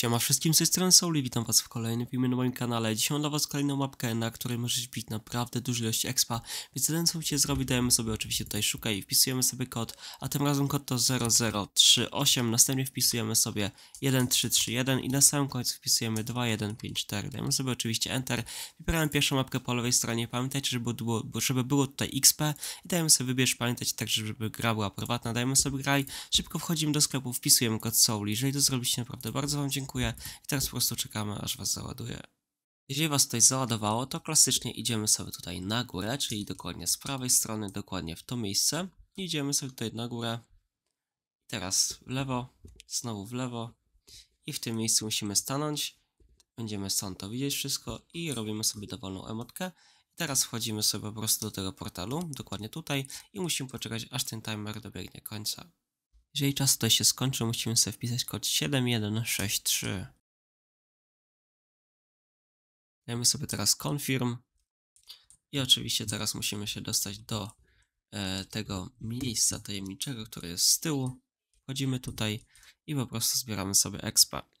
Siema wszystkim, z tej strony Souli, witam was w kolejnym filmie na moim kanale. Dzisiaj mam dla was kolejną mapkę, na której możesz bić naprawdę dużą ilość expa, więc ten co musicie zrobi dajemy sobie oczywiście tutaj szukaj i wpisujemy sobie kod, a tym razem kod to 0038, następnie wpisujemy sobie 1331 i na samym końcu wpisujemy 2154. Dajemy sobie oczywiście enter, wybieramy pierwszą mapkę po lewej stronie, pamiętajcie, żeby było, żeby było tutaj XP i dajemy sobie wybierz, pamiętajcie także, żeby gra była prywatna, dajemy sobie graj, szybko wchodzimy do sklepu, wpisujemy kod soli. jeżeli to zrobicie naprawdę bardzo wam dziękuję dziękuję i teraz po prostu czekamy aż was załaduje. Jeżeli was tutaj załadowało, to klasycznie idziemy sobie tutaj na górę, czyli dokładnie z prawej strony, dokładnie w to miejsce. idziemy sobie tutaj na górę, teraz w lewo, znowu w lewo i w tym miejscu musimy stanąć. Będziemy stąd to widzieć wszystko i robimy sobie dowolną emotkę. teraz wchodzimy sobie po prostu do tego portalu, dokładnie tutaj i musimy poczekać aż ten timer dobiegnie końca. Jeżeli czas tutaj się skończy, musimy sobie wpisać kod 7163. Dajemy sobie teraz confirm. I oczywiście teraz musimy się dostać do e, tego miejsca tajemniczego, które jest z tyłu. Wchodzimy tutaj i po prostu zbieramy sobie expa.